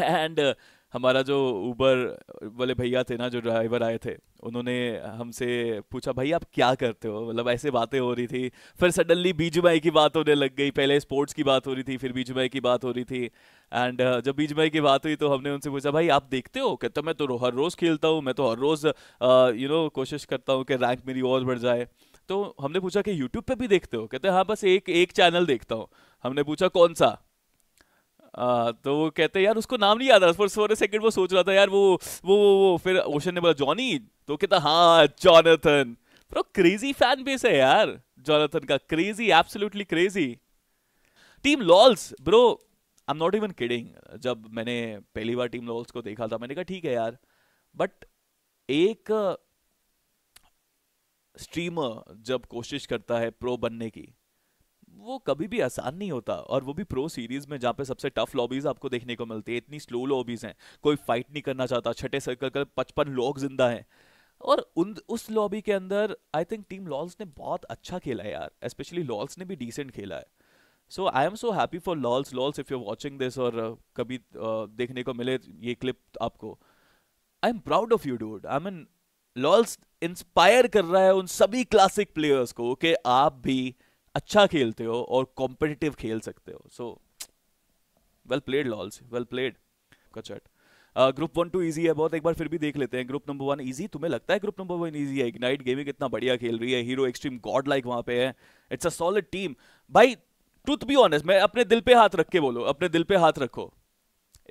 and uh, हमारा जो Uber वाले भैया थे ना जो ड्राइवर आए थे उन्होंने हमसे पूछा भाई आप क्या करते हो मतलब ऐसे बातें हो रही थी फिर सडनली बीजू भाई की बात होने लग गई पहले स्पोर्ट्स की बात हो रही थी फिर बीजू भाई की बात हो रही थी एंड uh, जब बीजू भाई की बात हुई तो हमने उनसे पूछा भाई आप देखते हो कहते तो मैं तो हर रोज़ खेलता हूँ मैं तो हर रोज़ यू uh, नो कोशिश करता हूँ कि रैंक मेरी और बढ़ जाए तो हमने पूछा कि यूट्यूब पर भी देखते हो कहते हाँ बस एक एक चैनल देखता हूँ हमने पूछा कौन सा तो वो कहते हैं यार उसको नाम नहीं याद आ फॉर फॉर सेकंड वो सोच रहा था यार वो वो वो, वो फिर ओशन ने बोला जॉनी तो कहता हाँ Jonathan bro crazy fan base है यार जॉनथन का crazy absolutely crazy team lols bro I am not even kidding जब मैंने पहली बार टीम लॉल्स को देखा था मैंने कहा ठीक है यार बट एक स्ट्रीमर uh, जब कोशिश करता है प्रो बनने की वो कभी भी आसान नहीं होता और वो भी प्रो सीरीज में जहाँ पे सबसे टफ लॉबीज आपको देखने को मिलती है इतनी स्लो लॉबीज हैं कोई फाइट नहीं करना चाहता छठे सर्कल का पचपन लोग जिंदा हैं और उन उस लॉबी के अंदर आई थिंक टीम लॉल्स ने बहुत अच्छा खेला है यार स्पेशली लॉल्स ने भी डिसेंट खेला है so I am so happy for lols lols if you watching this और uh, कभी uh, देखने को मिले ये क्लिप आपको I am proud of you dude I mean lols inspire कर रहा है उन सभी क्लासिक प्लेयर्स को कि आप भी अच्छा खेलते हो और कॉम्पिटिटिव खेल सकते हो सो वेल प्लेड लॉल्स वेल प्लेड कचट ग्रुप वन टू इजी है बहुत एक बार फिर भी देख लेते हैं ग्रुप नंबर वन इजी तुम्हें लगता है ग्रुप नंबर वन इजी है इग्नाइट गेमिंग इतना बढ़िया खेल रही है हीरो एक्सट्रीम गॉड लाइक वहां पे है इट्स अ सॉलिड टीम भाई ट्रूथ बी ऑनेस्ट मैं अपने दिल पे हाथ रख के बोलो अपने दिल पे हाथ रखो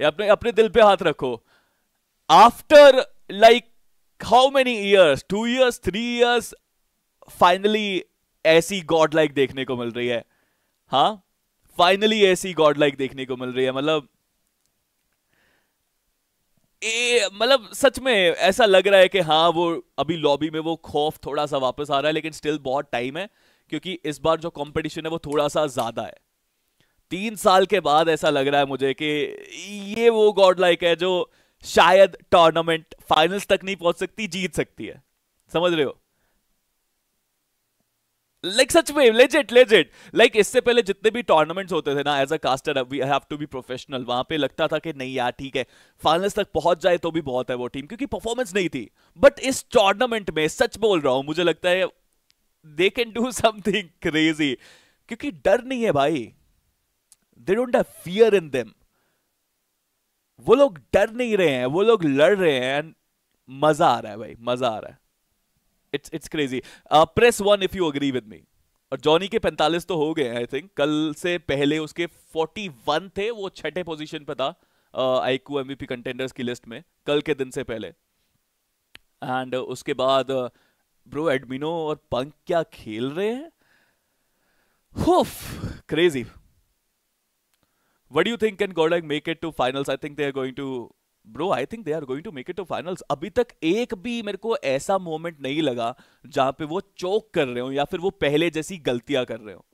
अपने अपने दिल पे हाथ रखो after like how many years two years three years finally ऐसी गॉड लाइक देखने को मिल रही है हाँ फाइनली ऐसी गॉड लाइक देखने को मिल रही है मतलब ए मतलब सच में ऐसा लग रहा है कि हाँ वो अभी लॉबी में वो खौफ थोड़ा सा वापस आ रहा है लेकिन स्टिल बहुत टाइम है क्योंकि इस बार जो कंपटीशन है वो थोड़ा सा ज्यादा है तीन साल के बाद ऐसा लग रहा है मुझे कि ये वो गॉड लाइक है जो शायद टूर्नामेंट फाइनल्स तक नहीं पहुंच सकती जीत सकती है समझ रहे हो लाइक सच में लेजेट लेजेट लाइक इससे पहले जितने भी टूर्नामेंट्स होते थे ना as a caster we have to be professional वहां पे लगता था कि नहीं यार ठीक है फाइनल्स तक पहुंच जाए तो भी बहुत है वो टीम क्योंकि परफॉर्मेंस नहीं थी बट इस टूर्नामेंट में सच बोल रहा हूं मुझे लगता है they can do something crazy क्योंकि डर नहीं है भाई they don't have fear in them वो लोग डर नहीं रहे हैं वो लोग लड़ रहे हैं मजा आ रहा है भाई मजा आ रहा है it's it's crazy press one if you agree with me और जॉनी के 45 तो हो गए आई थिंक कल से पहले उसके 41 थे वो छठे पोजीशन पे था आईकू एमवीपी कंटेंडर्स की लिस्ट में कल के दिन से पहले एंड uh, उसके बाद ब्रो uh, एडमिनो और पंक क्या खेल रहे हैं हुफ crazy what do you think can Gordag make it to finals I think they are going to bro I think they are going to make it to finals अभी तक एक भी मेरे को ऐसा मोमेंट नहीं लगा जहां पे वो चौक कर रहे हो या फिर वो पहले जैसी गलतियां कर रहे हो